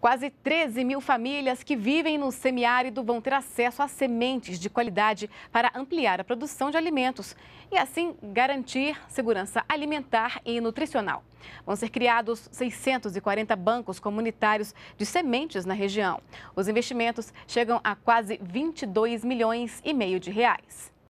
Quase 13 mil famílias que vivem no semiárido vão ter acesso a sementes de qualidade para ampliar a produção de alimentos e, assim, garantir segurança alimentar e nutricional. Vão ser criados 640 bancos comunitários de sementes na região. Os investimentos chegam a quase 22 milhões e meio de reais.